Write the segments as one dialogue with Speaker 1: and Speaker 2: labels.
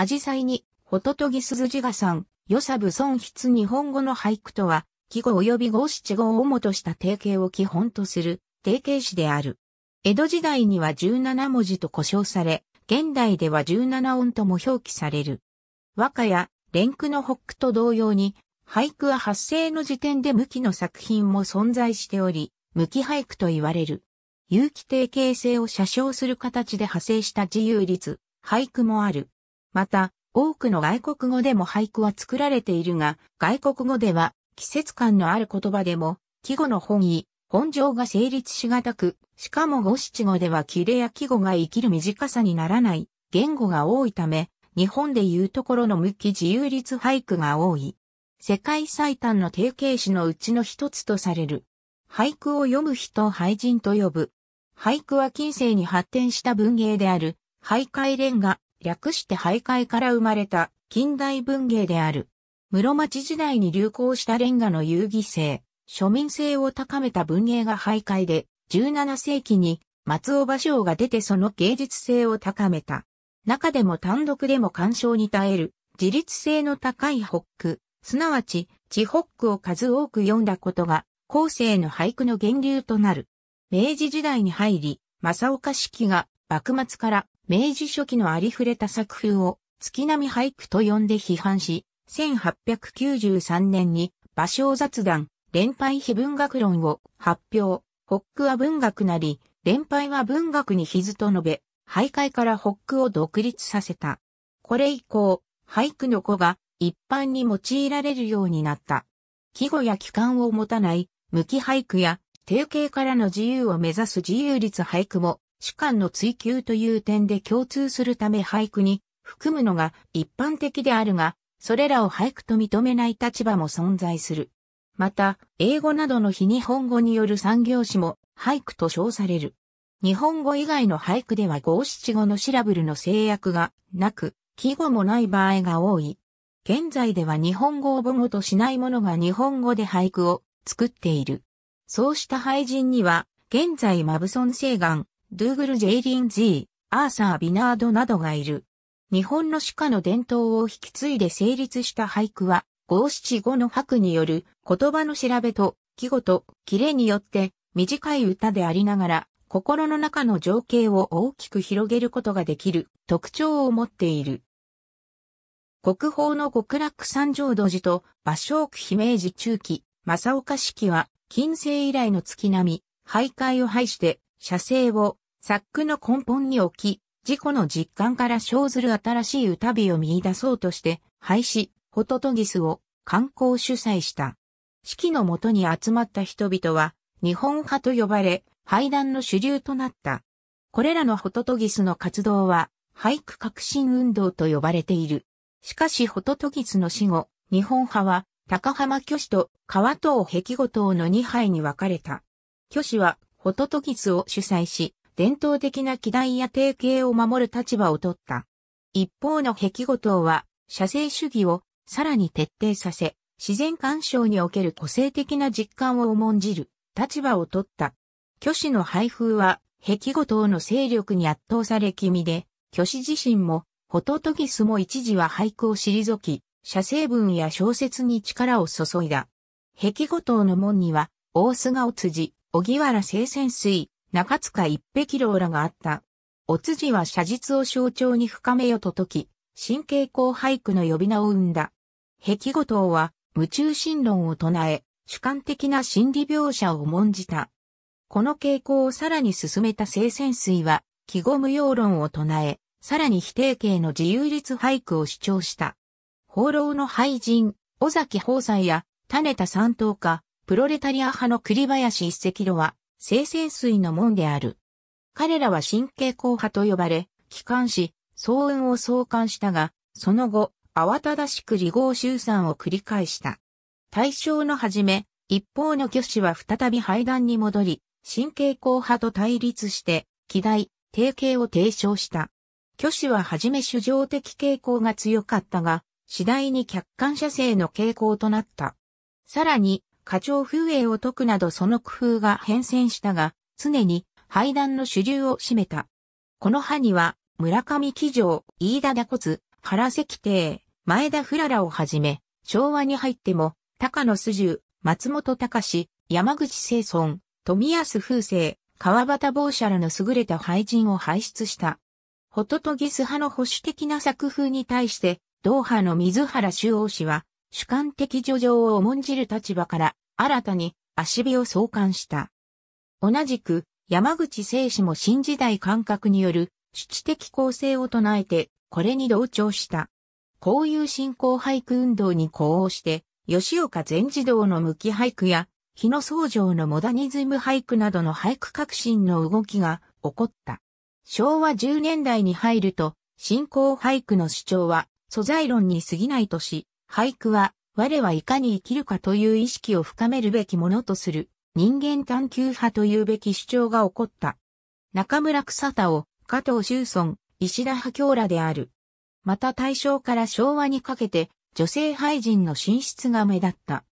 Speaker 1: アジサイに、ホトトギスズジガさん、ヨサブ損失日本語の俳句とは、季語及び五七五をもとした定型を基本とする定型詞である。江戸時代には17文字と呼称され、現代では17音とも表記される。和歌や連句の北句と同様に、俳句は発生の時点で無期の作品も存在しており、無期俳句と言われる。有機定型性を写称する形で派生した自由率、俳句もある。また、多くの外国語でも俳句は作られているが、外国語では季節感のある言葉でも、季語の本意、本情が成立しがたく、しかも五七五では切れや季語が生きる短さにならない言語が多いため、日本でいうところの無期自由律俳句が多い。世界最短の定型詞のうちの一つとされる。俳句を読む人を俳人と呼ぶ。俳句は近世に発展した文芸である、俳諧連歌、略して徘徊から生まれた近代文芸である。室町時代に流行したレンガの遊戯性、庶民性を高めた文芸が徘徊で、17世紀に松尾芭蕉が出てその芸術性を高めた。中でも単独でも干渉に耐える、自立性の高い北ク、すなわち、地北クを数多く読んだことが、後世の俳句の源流となる。明治時代に入り、正岡式が幕末から明治初期のありふれた作風を月並み俳句と呼んで批判し、1893年に芭蕉雑談、連敗非文学論を発表、ホックは文学なり、連敗は文学に日図と述べ、徘徊からホックを独立させた。これ以降、俳句の子が一般に用いられるようになった。季語や期間を持たない、無期俳句や、定型からの自由を目指す自由律俳句も主観の追求という点で共通するため俳句に含むのが一般的であるが、それらを俳句と認めない立場も存在する。また、英語などの非日本語による産業詞も俳句と称される。日本語以外の俳句では五七五のシラブルの制約がなく、季語もない場合が多い。現在では日本語を母語としない者が日本語で俳句を作っている。そうした俳人には、現在マブソン・セーガン、ドゥーグル・ジェイリン・ジー、アーサー・ビナードなどがいる。日本の歯科の伝統を引き継いで成立した俳句は、五七五の白による言葉の調べと季語とキレによって短い歌でありながら心の中の情景を大きく広げることができる特徴を持っている。国宝の極楽三条土寺と芭蕉区姫路中期、正岡式は近世以来の月並み、徘徊を排して写生を作句の根本に置き、自己の実感から生ずる新しい歌美を見出そうとして、廃止、ホトトギスを観光主催した。式のもとに集まった人々は、日本派と呼ばれ、廃談の主流となった。これらのホトトギスの活動は、俳句革新運動と呼ばれている。しかしホトトギスの死後、日本派は、高浜虚子と川東壁後藤の2杯に分かれた。虚子は、ホトトギスを主催し、伝統的な機題や定型を守る立場を取った。一方の壁後島は、社制主義をさらに徹底させ、自然干渉における個性的な実感を重んじる立場を取った。虚子の配布は、壁後島の勢力に圧倒され気味で、虚子自身も、ホトトギスも一時は俳句を退き、写生文や小説に力を注いだ。壁後島の門には、大菅を辻、小木原清泉水、中塚一碧郎らがあった。お辻は写実を象徴に深めよと解き、神経後俳句の呼び名を生んだ。壁後藤は、夢中神論を唱え、主観的な心理描写を重んじた。この傾向をさらに進めた聖泉水は、記号無用論を唱え、さらに否定形の自由律俳句を主張した。放浪の俳人、尾崎宝斎や、種田三等家、プロレタリア派の栗林一石路は、生鮮水の門である。彼らは神経硬派と呼ばれ、帰還し、騒音を創刊したが、その後、慌ただしく離合集散を繰り返した。大正の初め、一方の巨子は再び廃団に戻り、神経硬派と対立して、機大、定型を提唱した。巨子は初め主情的傾向が強かったが、次第に客観者性の傾向となった。さらに、課長風営を解くなどその工夫が変遷したが、常に廃団の主流を占めた。この派には、村上騎乗、飯田田骨、原石亭、前田フララをはじめ、昭和に入っても、高野素十、松本隆、山口清村、富安風生、川端坊社らの優れた俳人を輩出した。ホトトギス派の保守的な作風に対して、同派の水原修王氏は、主観的助情を重んじる立場から、新たに足火を創刊した。同じく、山口聖史も新時代感覚による、主治的構成を唱えて、これに同調した。こういう信興俳句運動に呼応して、吉岡全児童の無機俳句や、日野総城のモダニズム俳句などの俳句革新の動きが起こった。昭和10年代に入ると、信興俳句の主張は素材論に過ぎないとし、俳句は我はいかに生きるかという意識を深めるべきものとする人間探求派というべき主張が起こった。中村草太を加藤周村、石田派京らである。また大正から昭和にかけて女性俳人の進出が目立った。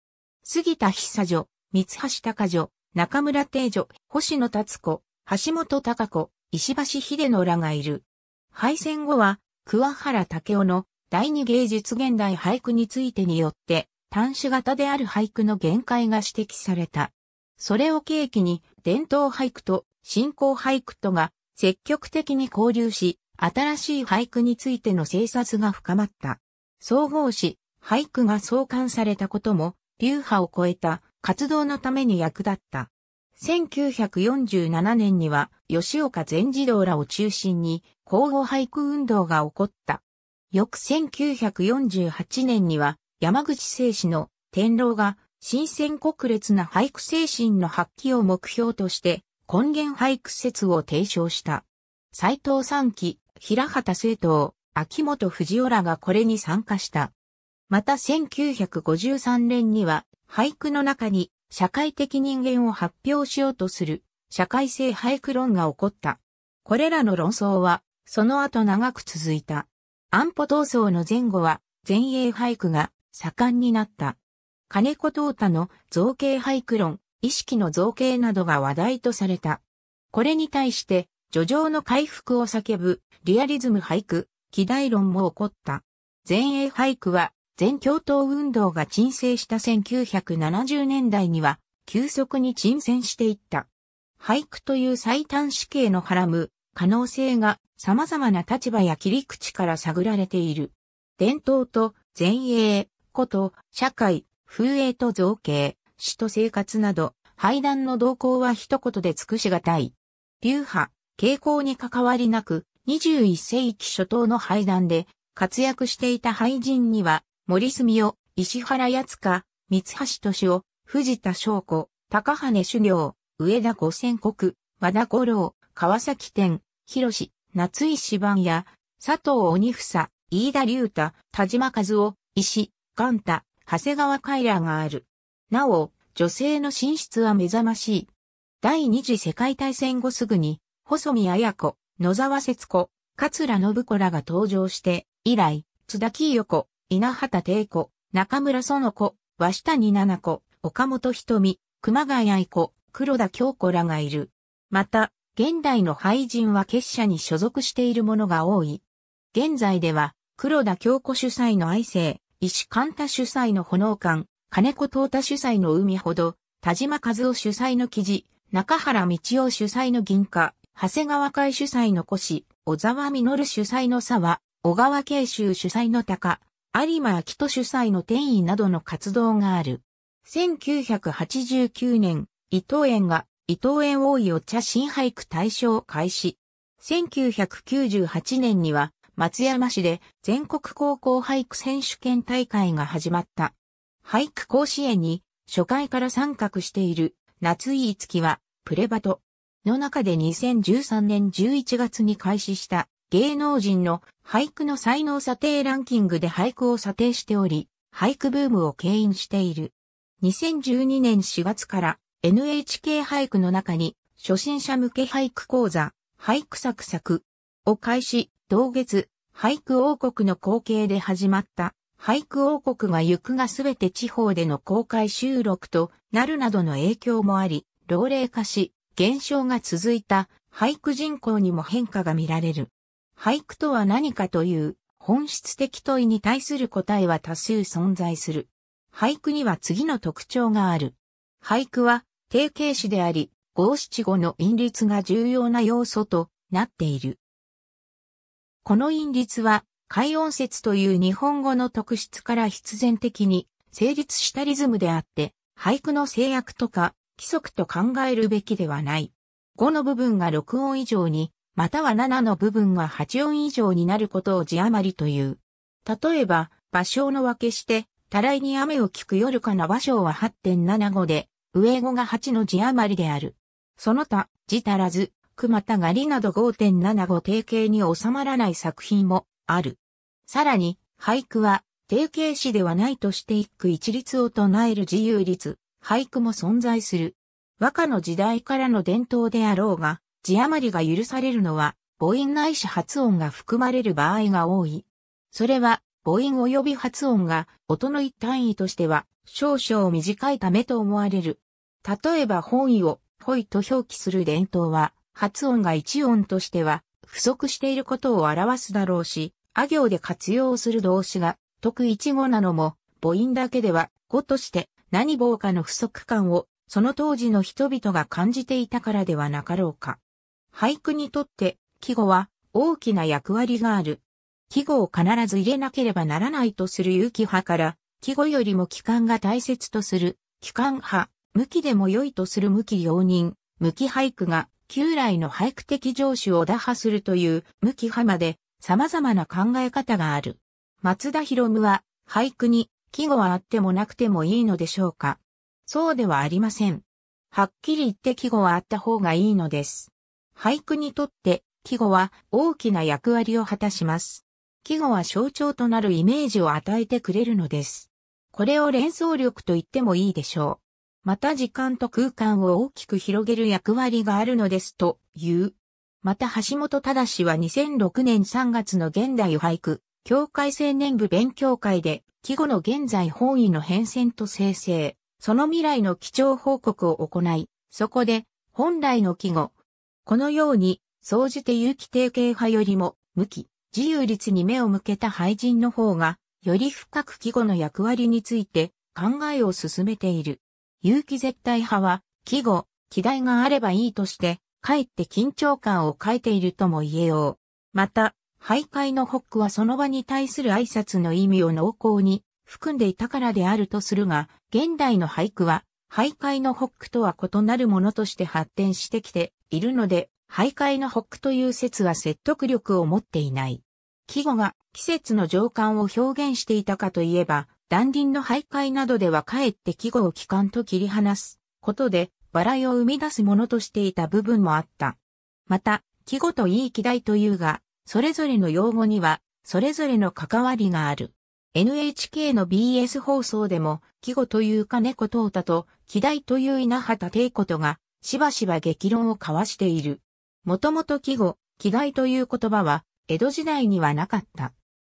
Speaker 1: 杉田久女、三橋隆女、中村定女、星野達子、橋本隆子、石橋秀野らがいる。敗戦後は、桑原武雄の第二芸術現代俳句についてによって、端子型である俳句の限界が指摘された。それを契機に、伝統俳句と新興俳句とが積極的に交流し、新しい俳句についての精察が深まった。総合し、俳句が創刊されたことも、流派を超えた活動のために役立った。1947年には、吉岡全児童らを中心に、交互俳句運動が起こった。翌1948年には山口聖紙の天狼が新鮮国烈な俳句精神の発揮を目標として根源俳句説を提唱した。斎藤三期、平畑聖党、秋元藤尾らがこれに参加した。また1953年には俳句の中に社会的人間を発表しようとする社会性俳句論が起こった。これらの論争はその後長く続いた。安保闘争の前後は、前衛俳句が盛んになった。金子東太の造形俳句論、意識の造形などが話題とされた。これに対して、叙情の回復を叫ぶ、リアリズム俳句、期待論も起こった。前衛俳句は、全共闘運動が沈静した1970年代には、急速に沈潜していった。俳句という最短死刑のはらむ可能性が様々な立場や切り口から探られている。伝統と前衛、こと、社会、風営と造形、死と生活など、廃談の動向は一言で尽くしがたい。流派、傾向に関わりなく、21世紀初頭の廃談で活躍していた廃人には、森住夫、石原八塚、三橋敏夫、藤田翔子、高羽修行、上田五千国、和田五郎、川崎店、広志、夏井芝番や、佐藤鬼房、飯田隆太、田島和夫、石、元太、長谷川海ラがある。なお、女性の進出は目覚ましい。第二次世界大戦後すぐに、細見綾子、野沢節子、桂信子らが登場して、以来、津田清子、稲畑帝子、中村園子、鷲谷七子、岡本瞳、熊谷愛子、黒田京子らがいる。また、現代の俳人は結社に所属しているものが多い。現在では、黒田京子主催の愛生、石勘太主催の炎館、金子東太主催の海ほど、田島和夫主催の記事、中原道夫主催の銀貨、長谷川会主催の古小沢実主催の沢、小川慶州主催の高、有馬秋人主催の天衣などの活動がある。1989年、伊藤園が伊藤園大井お茶新俳句大賞開始。1998年には松山市で全国高校俳句選手権大会が始まった。俳句甲子園に初回から参画している夏井月はプレバトの中で2013年11月に開始した芸能人の俳句の才能査定ランキングで俳句を査定しており、俳句ブームを牽引している。2012年4月から NHK 俳句の中に、初心者向け俳句講座、俳句サクサクを開始、同月、俳句王国の後継で始まった、俳句王国が行くがすべて地方での公開収録となるなどの影響もあり、老齢化し、減少が続いた俳句人口にも変化が見られる。俳句とは何かという本質的問いに対する答えは多数存在する。俳句には次の特徴がある。俳句は定型詞であり、五七五の韻律が重要な要素となっている。この韻律は、解音説という日本語の特質から必然的に成立したリズムであって、俳句の制約とか規則と考えるべきではない。5の部分が6音以上に、または7の部分が8音以上になることを字余りという。例えば、場所の分けして、たらいに雨を聞く夜かな場所は8.75で、上語が8の字余りである。その他、字足らず、熊またがりなど5.75定型に収まらない作品もある。さらに、俳句は定型詩ではないとして一句一律を唱える自由律、俳句も存在する。和歌の時代からの伝統であろうが、字余りが許されるのは、母音ないし発音が含まれる場合が多い。それは、母音及び発音が音の一単位としては少々短いためと思われる。例えば本位を、ほいと表記する伝統は、発音が一音としては、不足していることを表すだろうし、あ行で活用する動詞が、特一語なのも、母音だけでは、語として、何棒かの不足感を、その当時の人々が感じていたからではなかろうか。俳句にとって、季語は、大きな役割がある。季語を必ず入れなければならないとする有機派から、季語よりも期間が大切とする、期間派、無期でも良いとする無期容認、無期俳句が旧来の俳句的上手を打破するという無期派まで様々な考え方がある。松田博夢は俳句に季語はあってもなくてもいいのでしょうかそうではありません。はっきり言って季語はあった方がいいのです。俳句にとって季語は大きな役割を果たします。季語は象徴となるイメージを与えてくれるのです。これを連想力と言ってもいいでしょう。また時間と空間を大きく広げる役割があるのですという。また橋本正は2006年3月の現代を俳句、境会青年部勉強会で、季語の現在本位の変遷と生成、その未来の基調報告を行い、そこで、本来の季語。このように、総じて有機定型派よりも、向き、自由率に目を向けた俳人の方が、より深く季語の役割について考えを進めている。有機絶対派は、季語、季題があればいいとして、かえって緊張感を欠いているとも言えよう。また、徘徊のホックはその場に対する挨拶の意味を濃厚に含んでいたからであるとするが、現代の俳句は、徘徊のホックとは異なるものとして発展してきているので、徘徊のホックという説は説得力を持っていない。季語が季節の情感を表現していたかといえば、断輪の徘徊などではかえって季語を帰還と切り離すことで、笑いを生み出すものとしていた部分もあった。また、季語といい季題というが、それぞれの用語には、それぞれの関わりがある。NHK の BS 放送でも、季語というか猫とうたと、季題という稲畑帝ことが、しばしば激論を交わしている。もともと季語、季題という言葉は、江戸時代にはなかった。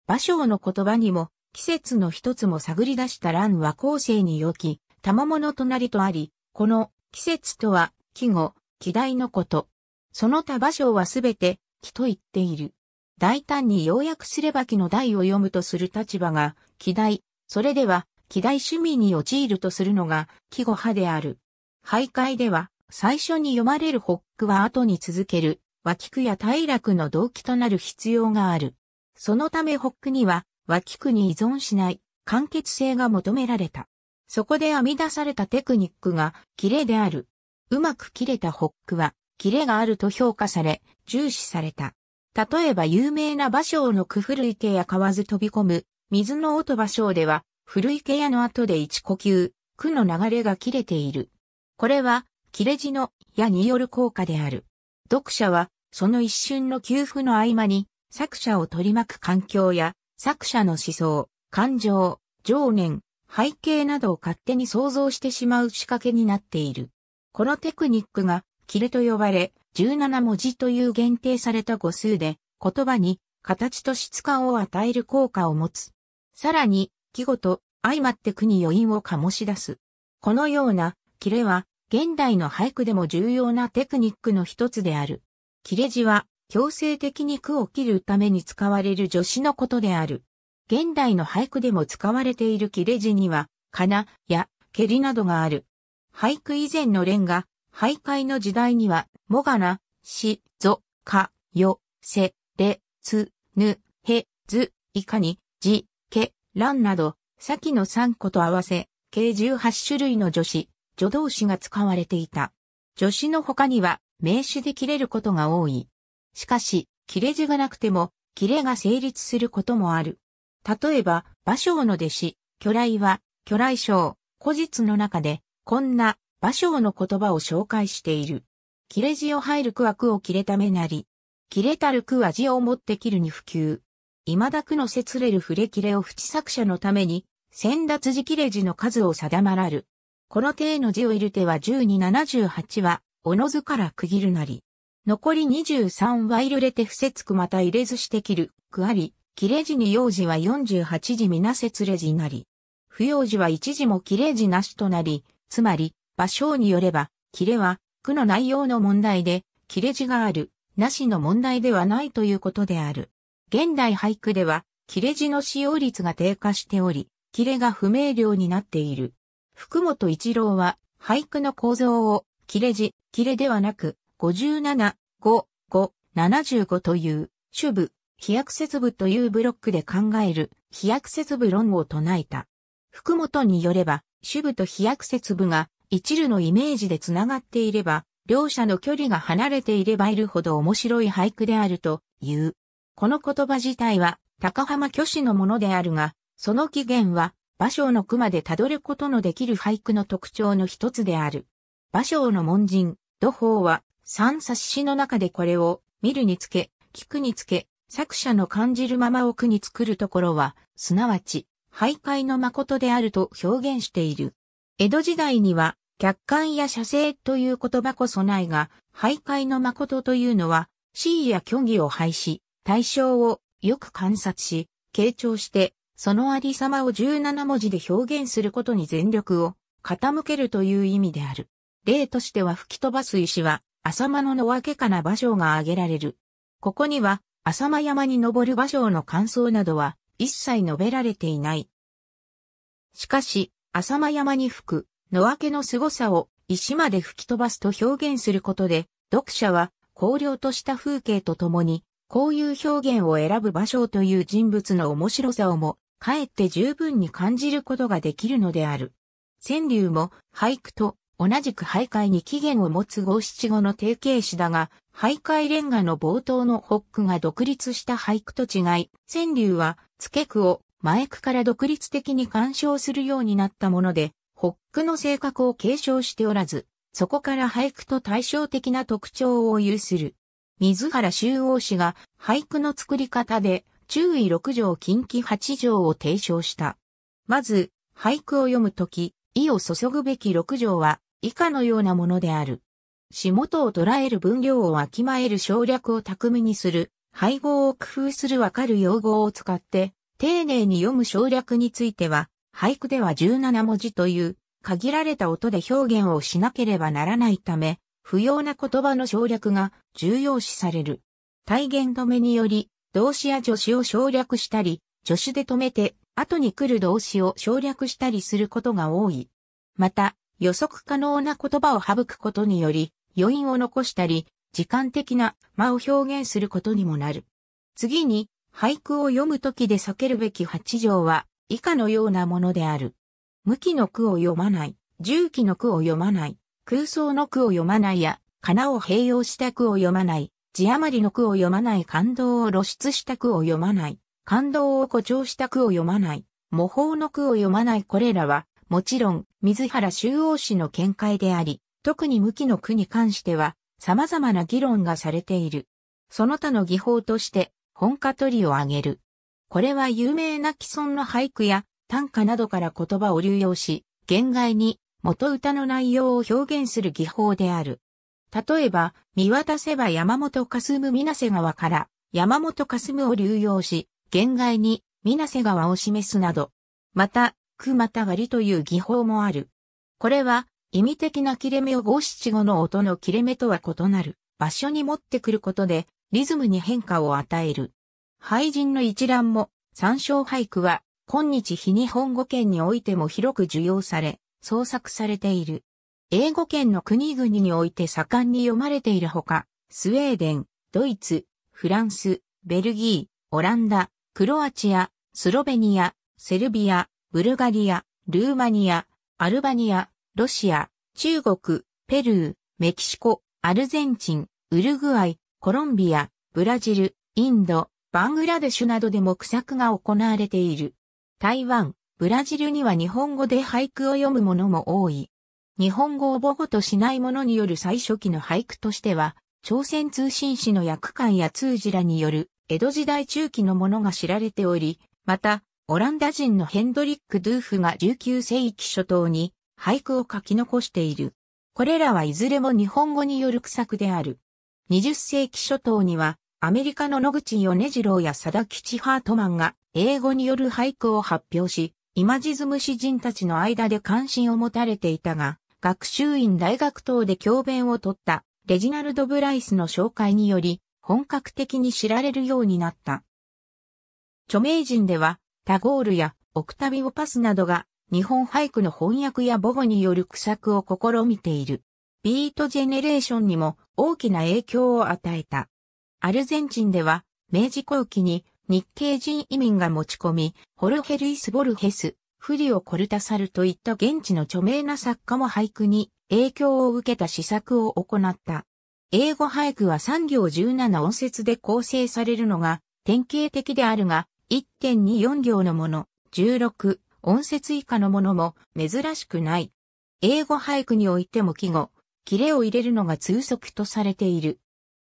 Speaker 1: 馬匠の言葉にも、季節の一つも探り出した乱は後世に良き、賜物となりとあり、この季節とは、季語、季題のこと。その他馬匠はすべて、季と言っている。大胆に要約すれば季の題を読むとする立場が、季題、それでは、季題趣味に陥るとするのが、季語派である。徘徊では、最初に読まれる北句は後に続ける、和菊や大楽の動機となる必要がある。そのためホックには脇区に依存しない完結性が求められた。そこで編み出されたテクニックがキレである。うまく切れたホックはキレがあると評価され、重視された。例えば有名な芭蕉の九古池や買わず飛び込む、水の音芭蕉では、古池屋の後で一呼吸、区の流れが切れている。これは、切れ字の矢による効果である。読者は、その一瞬の給付の合間に、作者を取り巻く環境や、作者の思想、感情、情念、背景などを勝手に想像してしまう仕掛けになっている。このテクニックが、キレと呼ばれ、17文字という限定された語数で、言葉に形と質感を与える効果を持つ。さらに、季語と相まって句に余韻を醸し出す。このような、キレは、現代の俳句でも重要なテクニックの一つである。切れ字は、強制的に句を切るために使われる助詞のことである。現代の俳句でも使われている切れ字には、かな、や、けりなどがある。俳句以前の連が、徘徊の時代には、もがな、し、ぞ、か、よ、せ、れ、つ、ぬ、へ、ず、いかに、じ、け、らんなど、先の3個と合わせ、計18種類の助詞、助動詞が使われていた。助詞の他には、名詞で切れることが多い。しかし、切れ字がなくても、切れが成立することもある。例えば、馬蕉の弟子、巨来は、巨来章、古実の中で、こんな、馬蕉の言葉を紹介している。切れ字を入る句は句を切れためなり。切れたる句は字をもって切るに普及。今田句の説れる触れ切れを淵作者のために、先達字切れ字の数を定まらる。この手の字を入る手は十二七十八は、おのずから区切るなり。残り23は入れて伏せつくまた入れずして切る、くあり、切れ字に用事は48時みなせつれ字なり。不用事は一時も切れ字なしとなり、つまり、場所によれば、切れは、句の内容の問題で、切れ字がある、なしの問題ではないということである。現代俳句では、切れ字の使用率が低下しており、切れが不明瞭になっている。福本一郎は、俳句の構造を、切れ字、切れではなく、57、5、75という主部、飛躍節部というブロックで考える飛躍節部論を唱えた。福本によれば、主部と飛躍節部が一縷のイメージでつながっていれば、両者の距離が離れていればいるほど面白い俳句であるという。この言葉自体は高浜虚子のものであるが、その起源は芭蕉の句までたどることのできる俳句の特徴の一つである。芭蕉の門人、土法は三冊子の中でこれを見るにつけ、聞くにつけ、作者の感じるままを句に作るところは、すなわち、徘徊の誠であると表現している。江戸時代には、客観や写生という言葉こそないが、徘徊の誠というのは、死意や虚偽を廃し、対象をよく観察し、傾聴して、そのありさまを17文字で表現することに全力を傾けるという意味である。例としては吹き飛ばす石は、浅間の野分けかな場所が挙げられる。ここには、浅間山に登る場所の感想などは、一切述べられていない。しかし、浅間山に吹く、野分けの凄さを、石まで吹き飛ばすと表現することで、読者は、荒涼とした風景とともに、こういう表現を選ぶ場所という人物の面白さをも、かえって十分に感じることができるのである。川柳も俳句と同じく徘徊に起源を持つ五七五の定型詞だが、徘徊レンガの冒頭の北クが独立した俳句と違い、川柳は、付句を前句から独立的に干渉するようになったもので、北クの性格を継承しておらず、そこから俳句と対照的な特徴を有する。水原修王氏が俳句の作り方で、注意6条近畿8条を提唱した。まず、俳句を読むとき、意を注ぐべき6条は、以下のようなものである。仕事を捉える分量をわきまえる省略を巧みにする、配合を工夫するわかる用語を使って、丁寧に読む省略については、俳句では17文字という限られた音で表現をしなければならないため、不要な言葉の省略が重要視される。体言止めにより、動詞や助詞を省略したり、助詞で止めて、後に来る動詞を省略したりすることが多い。また、予測可能な言葉を省くことにより、余韻を残したり、時間的な間を表現することにもなる。次に、俳句を読むときで避けるべき八条は、以下のようなものである。無きの句を読まない、重機の句を読まない、空想の句を読まないや、かなを併用した句を読まない、字余りの句を読まない感動を露出した句を読まない、感動を誇張した句を読まない、模倣の句を読まないこれらは、もちろん、水原中央氏の見解であり、特に向きの句に関しては、様々な議論がされている。その他の技法として、本家取りを挙げる。これは有名な既存の俳句や短歌などから言葉を流用し、言外に元歌の内容を表現する技法である。例えば、見渡せば山本かすむ水瀬川から山本かすむを流用し、言外に水瀬川を示すなど。また、くまた割りという技法もある。これは、意味的な切れ目を五七五の音の切れ目とは異なる場所に持ってくることで、リズムに変化を与える。俳人の一覧も、参照俳句は、今日非日本語圏においても広く受容され、創作されている。英語圏の国々において盛んに読まれているほか、スウェーデン、ドイツ、フランス、ベルギー、オランダ、クロアチア、スロベニア、セルビア、ブルガリア、ルーマニア、アルバニア、ロシア、中国、ペルー、メキシコ、アルゼンチン、ウルグアイ、コロンビア、ブラジル、インド、バングラデシュなどでも句作が行われている。台湾、ブラジルには日本語で俳句を読むものも多い。日本語を母語としない者による最初期の俳句としては、朝鮮通信使の役官や通じらによる江戸時代中期のものが知られており、また、オランダ人のヘンドリック・ドゥーフが19世紀初頭に俳句を書き残している。これらはいずれも日本語による句作である。20世紀初頭には、アメリカの野口米次郎や佐田吉ハートマンが英語による俳句を発表し、イマジズム詩人たちの間で関心を持たれていたが、学習院大学等で教鞭を取ったレジナルド・ブライスの紹介により、本格的に知られるようになった。著名人では、ラゴールやオクタビオパスなどが日本俳句の翻訳や母語による苦作を試みている。ビートジェネレーションにも大きな影響を与えた。アルゼンチンでは明治後期に日系人移民が持ち込み、ホルヘルイス・ボルヘス、フリオ・コルタサルといった現地の著名な作家も俳句に影響を受けた試作を行った。英語俳句は3行17音節で構成されるのが典型的であるが、1.24行のもの、16、音節以下のものも珍しくない。英語俳句においても季語、キレを入れるのが通則とされている。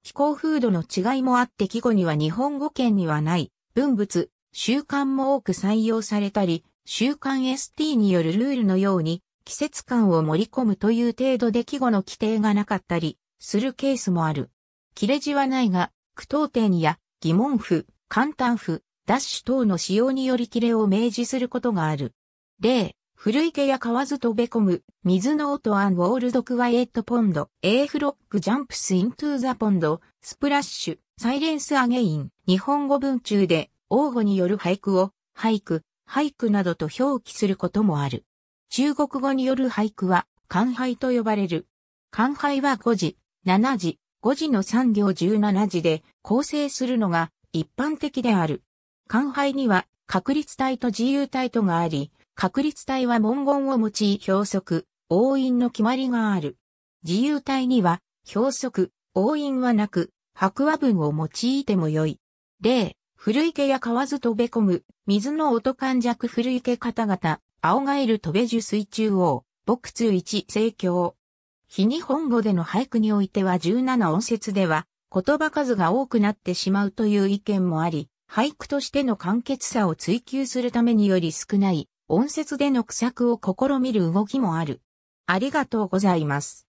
Speaker 1: 気候風土の違いもあって季語には日本語圏にはない、文物、習慣も多く採用されたり、習慣 ST によるルールのように、季節感を盛り込むという程度で季語の規定がなかったり、するケースもある。切れ字はないが、句読点や疑問符、簡単符、ダッシュ等の使用により切れを明示することがある。例、古池や川津飛べ込む、水の音アンウォールドクワイエットポンド、A フロックジャンプスイントゥーザポンド、スプラッシュ、サイレンスアゲイン、日本語文中で、王語による俳句を、俳句、俳句などと表記することもある。中国語による俳句は、漢俳と呼ばれる。漢俳は5時、7時、5時の3行17時で構成するのが一般的である。官配には、確率体と自由体とがあり、確率体は文言を用い表則、応印の決まりがある。自由体には、表則、応印はなく、白話文を用いてもよい。例、古池や河津飛べ込む、水の音感弱古池方々、青ガエル飛べ樹水中央、牧通一聖教。非日本語での俳句においては17音節では、言葉数が多くなってしまうという意見もあり、俳句としての簡潔さを追求するためにより少ない音節での苦作を試みる動きもある。ありがとうございます。